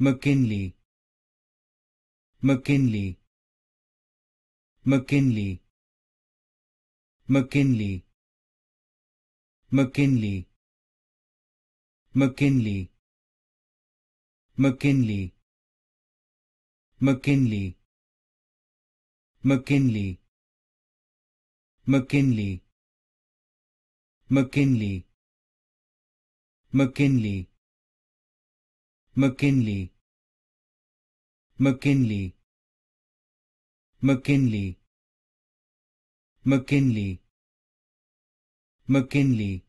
McKinley McKinley McKinley McKinley McKinley McKinley McKinley McKinley McKinley McKinley McKinley McKinley McKinley McKinley McKinley McKinley McKinley